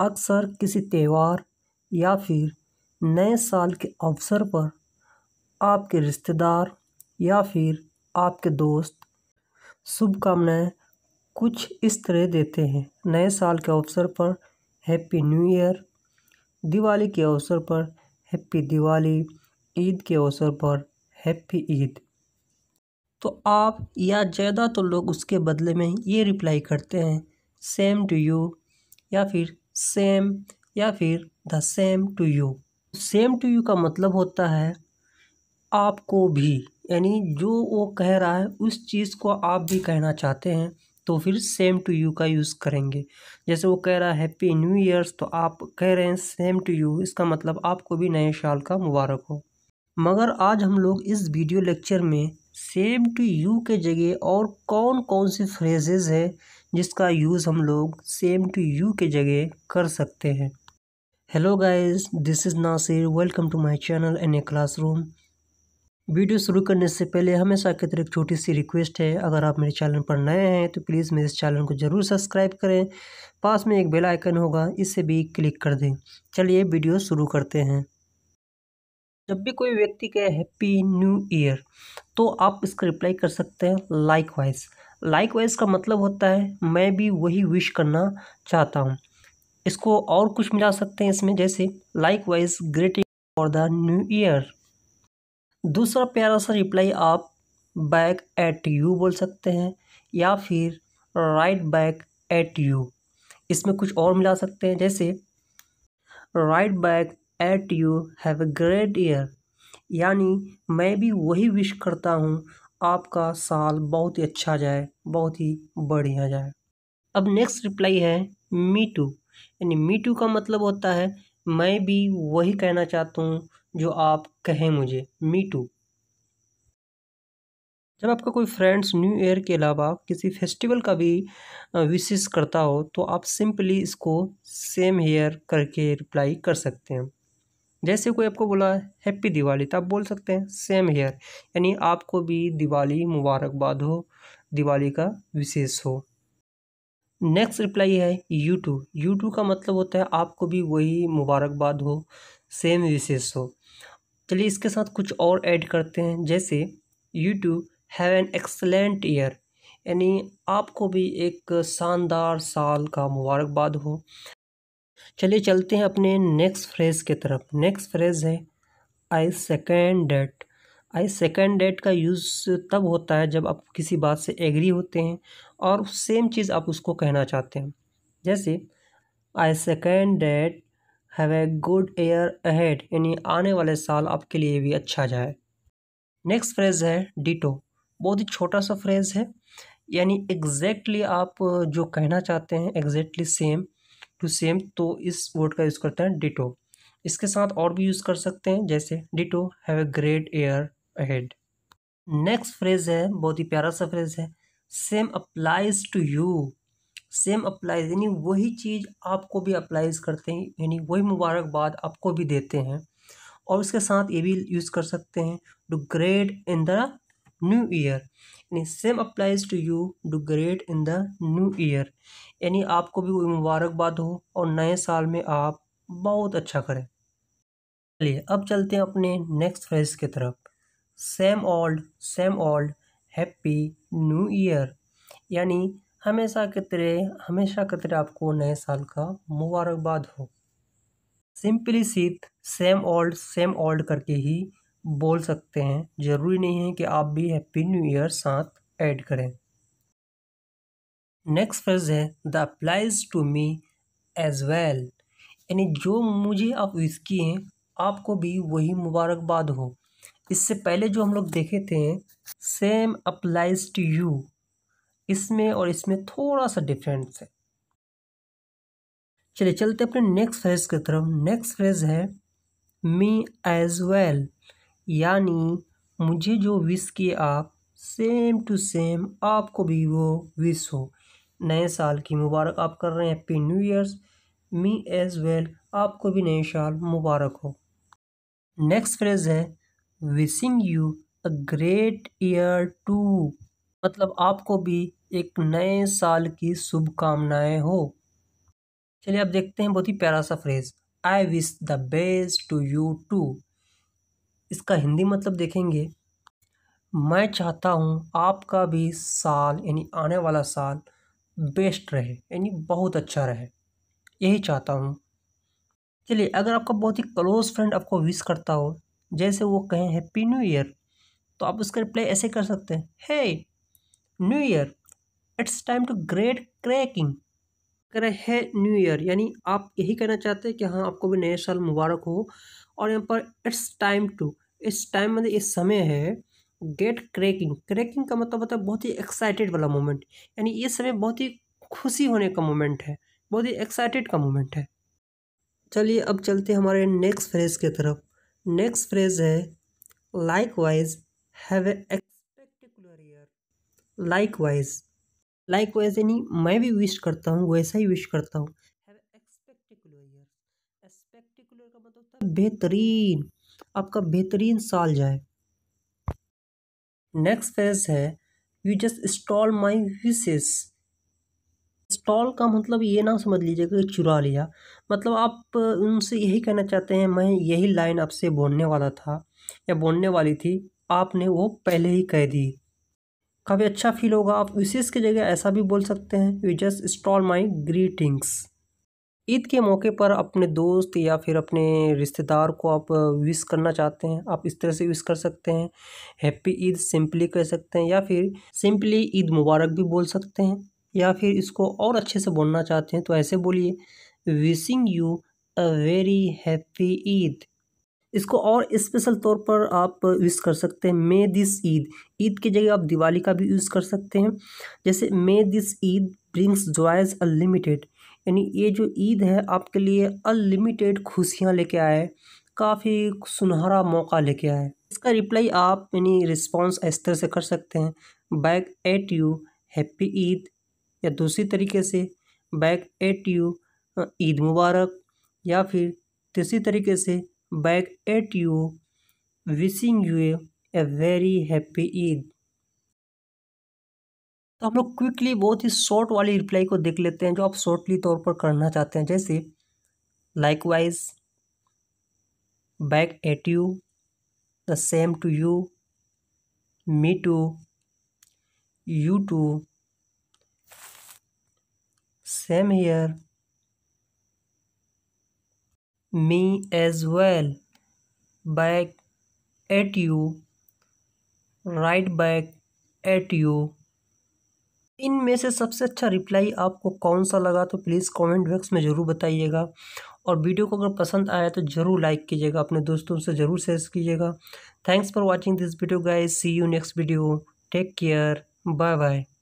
अक्सर किसी त्यौहार या फिर नए साल के अवसर पर आपके रिश्तेदार या फिर आपके दोस्त शुभकामनाएं कुछ इस तरह देते हैं नए साल के अवसर पर हैप्पी न्यू ईयर दिवाली के अवसर पर हैप्पी दिवाली ईद के अवसर पर हैप्पी ईद तो आप या ज़्यादा तो लोग उसके बदले में ये रिप्लाई करते हैं सेम टू यू या फिर सेम या फिर the same to you same to you का मतलब होता है आपको भी यानी जो वो कह रहा है उस चीज़ को आप भी कहना चाहते हैं तो फिर सेम टू यू का यूज़ करेंगे जैसे वो कह रहा है हैप्पी न्यू ईयर्स तो आप कह रहे हैं सेम टू यू इसका मतलब आपको भी नए साल का मुबारक हो मगर आज हम लोग इस वीडियो लेक्चर में सेम टू यू के जगह और कौन कौन सी फ्रेजेज है जिसका यूज़ हम लोग सेम टू यू के जगह कर सकते हैं hello guys this is Nasir welcome to my channel N A class video शुरू करने से पहले हमेशा की तरह एक छोटी सी रिक्वेस्ट है अगर आप मेरे चैनल पर नए हैं तो प्लीज़ मेरे इस चैनल को ज़रूर सब्सक्राइब करें पास में एक बेल आइकन होगा इसे भी क्लिक कर दें चलिए वीडियो शुरू करते हैं जब भी कोई व्यक्ति कहे हैप्पी न्यू ईयर तो आप इसका रिप्लाई कर सकते हैं लाइक वाइज लाइक वाइज का मतलब होता है मैं भी वही विश करना चाहता हूँ इसको और कुछ मिला सकते हैं इसमें जैसे likewise greeting for the new year दूसरा प्यारा सा रिप्लाई आप बैक एट यू बोल सकते हैं या फिर राइट बैक एट यू इसमें कुछ और मिला सकते हैं जैसे right back at you have a great year यानी मैं भी वही विश करता हूँ आपका साल बहुत ही अच्छा जाए बहुत ही बढ़िया जाए अब नेक्स्ट रिप्लाई है मी टू यानी मी टू का मतलब होता है मैं भी वही कहना चाहता हूँ जो आप कहें मुझे मी टू जब आपका कोई फ्रेंड्स न्यू ईयर के अलावा किसी फेस्टिवल का भी विशेष करता हो तो आप सिंपली इसको सेम हेयर करके रिप्लाई कर सकते हैं जैसे कोई आपको बोला हैप्पी दिवाली तो आप बोल सकते हैं सेम हेयर यानी आपको भी दिवाली मुबारकबाद हो दिवाली का विशेष हो नेक्स्ट रिप्लाई है यू टू यू टू का मतलब होता है आपको भी वही मुबारकबाद हो सेम विशेष हो चलिए इसके साथ कुछ और ऐड करते हैं जैसे you too have an excellent year यानी आपको भी एक शानदार साल का मुबारकबाद हो चलिए चलते हैं अपने नेक्स्ट फ्रेज़ की तरफ नेक्स्ट फ्रेज़ है I second that I second that का यूज़ तब होता है जब आप किसी बात से एग्री होते हैं और सेम चीज़ आप उसको कहना चाहते हैं जैसे I second that have a good year ahead यानी आने वाले साल आपके लिए भी अच्छा जाए नेक्स्ट फ्रेज़ है डिटो बहुत ही छोटा सा फ्रेज़ है यानी एग्जैक्टली exactly आप जो कहना चाहते हैं exactly exactly same to same तो इस वर्ड का यूज़ करते हैं डिटो इसके साथ और भी यूज़ कर सकते हैं जैसे ditto have a great year ahead next phrase है बहुत ही प्यारा सा फ्रेज है same applies to you same applies यानी वही चीज़ आपको भी अप्लाइज करते हैं यानी वही मुबारकबाद आपको भी देते हैं और उसके साथ ये भी यूज़ कर सकते हैं to great in the new year यानी same applies to you do great in the new year यानी आपको भी कोई मुबारकबाद हो और नए साल में आप बहुत अच्छा करें चलिए अब चलते हैं अपने नेक्स्ट फ्रेज की तरफ same old same old happy new year यानी हमेशा के तरह हमेशा के तरह आपको नए साल का मुबारकबाद हो सिंपली सीत सेम ओल्ड सेम ओल्ड करके ही बोल सकते हैं ज़रूरी नहीं है कि आप भी हैप्पी न्यू ईयर साथ ऐड करें नेक्स्ट फ्रेज है the applies to me as well यानी जो मुझे आप विश किए हैं आपको भी वही मुबारकबाद हो इससे पहले जो हम लोग देखे थे सेम अप्लाइज टू यू इसमें और इसमें थोड़ा सा डिफरेंस है चलिए चलते अपने नेक्स्ट फ्रेज की तरफ नेक्स्ट फ्रेज है मी एज वेल यानी मुझे जो विश किए आप सेम टू सेम आपको भी वो विश हो नए साल की मुबारक आप कर रहे हैं happy new years me as well आपको भी नए साल मुबारक हो नेक्स्ट फ्रेज है wishing you a great year too मतलब आपको भी एक नए साल की शुभकामनाएं हो चलिए अब देखते हैं बहुत ही प्यारा सा phrase I wish the best to you too इसका हिंदी मतलब देखेंगे मैं चाहता हूँ आपका भी साल यानी आने वाला साल बेस्ट रहे यानी बहुत अच्छा रहे यही चाहता हूँ चलिए अगर आपका बहुत ही क्लोज़ फ्रेंड आपको विश करता हो जैसे वो कहें हैप्पी न्यू ईयर तो आप उसका रिप्लाई ऐसे कर सकते हैं hey new year it's time to great cracking करें है न्यू ईयर यानी आप यही कहना चाहते हैं कि हाँ आपको भी नए साल मुबारक हो और यहाँ पर इट्स टाइम टू इस टाइम मतलब इस समय है गेट क्रैकिंग क्रैकिंग का मतलब होता है बहुत ही एक्साइटेड वाला मोमेंट यानी ये समय बहुत ही खुशी होने का मोमेंट है बहुत ही एक्साइटेड का मोमेंट है चलिए अब चलते हमारे नेक्स्ट फ्रेज की तरफ नेक्स्ट फ्रेज है likewise have a spectacular year likewise like वैसे नहीं मैं भी विश करता हूँ वैसा ही विश करता हूँ मतलब बेहतरीन आपका बेहतरीन साल जाए नेक्स्ट फेज है you just stole my wishes stole का मतलब ये ना समझ लीजिएगा कि चुरा लिया मतलब आप उनसे यही कहना चाहते हैं मैं यही लाइन आपसे बोलने वाला था या बोलने वाली थी आपने वो पहले ही कह दी काफ़ी अच्छा फील होगा आप विशेष की जगह ऐसा भी बोल सकते हैं you just stole my greetings Eid के मौके पर अपने दोस्त या फिर अपने रिश्तेदार को आप विश करना चाहते हैं आप इस तरह से विश कर सकते हैं हैप्पी ईद सिंपली कह सकते हैं या फिर सिंपली ईद मुबारक भी बोल सकते हैं या फिर इसको और अच्छे से बोलना चाहते हैं तो ऐसे बोलिए wishing you a very happy Eid इसको और स्पेशल तौर पर आप यूज़ कर सकते हैं मे दिस ईद ईद की जगह आप दिवाली का भी यूज़ कर सकते हैं जैसे may this Eid brings joys unlimited यानी ये जो ईद है आपके लिए अनलिमिटेड खुशियाँ लेके आए काफ़ी सुनहरा मौका लेके आए इसका रिप्लाई आप यानी रिस्पॉन्स इस तरह से कर सकते हैं back at you happy Eid या दूसरी तरीके से बैक एट यू ईद मुबारक या फिर तीसरी तरीके से back at you, wishing you a very happy Eid. तो हम लोग क्विकली बहुत ही शॉर्ट वाली रिप्लाई को देख लेते हैं जो आप शॉर्टली तौर पर करना चाहते हैं जैसे likewise back at you the same to you me too you too same here me as well back at you right back at you इन में से सबसे अच्छा रिप्लाई आपको कौन सा लगा तो प्लीज़ कमेंट बॉक्स में ज़रूर बताइएगा और वीडियो को अगर पसंद आया तो ज़रूर लाइक कीजिएगा अपने दोस्तों से ज़रूर शेयर कीजिएगा thanks for watching this video guys see you next video take care bye bye